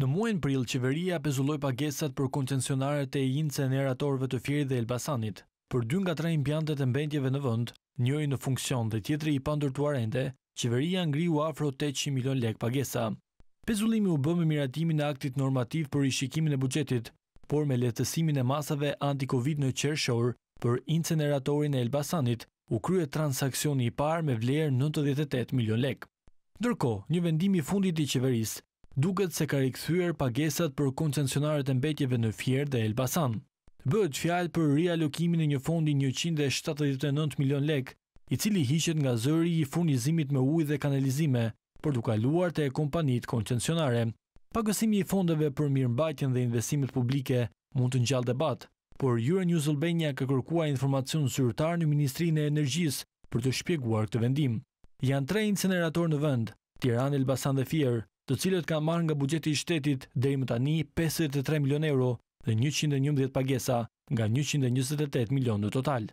Në muajin prill, qeveria pezulloi pagesat për koncesionarët e inceneratorëve të Fierit dhe Elbasanit. Për dy nga tre impiantet e mbendjeve në vend, njoj në funksion dhe tjetri i të ende, qeveria ngriu afro 800 milion lek pagesa. Pezullimi u bë me miratimin e aktit normativ për rishikimin e buxhetit, por me lehtësimin e masave anti-Covid në qershor për inceneratorin e Elbasanit, u krye transakcioni i parë me vlerë 98 milion lek. Dërko, një vendimi fundit i qeverisë duket se ka rikthyer pagesat për koncesionarët e mbetjeve në Fier dhe Elbasan. Bëhet fjalë për rialokimin e një fondi 179 milion lek, i cili hiqet nga zëri i furnizimit me ujë dhe kanalizime për të kaluar te kompanitë koncesionare. Pagësimi i fondeve për mirëmbajtjen dhe investimet publike mund të ngjallë debat, por News Albania ka kërkuar informacion zyrtar në Ministrinë e Energjisë për të shpjeguar këtë vendim. Janë tre incenerator në vend, Tiranë, Elbasan dhe Fier, të cilët ka marrë nga bugjeti i shtetit dhe i më tani 53 milion euro dhe 111 pagesa nga 128 milion në total.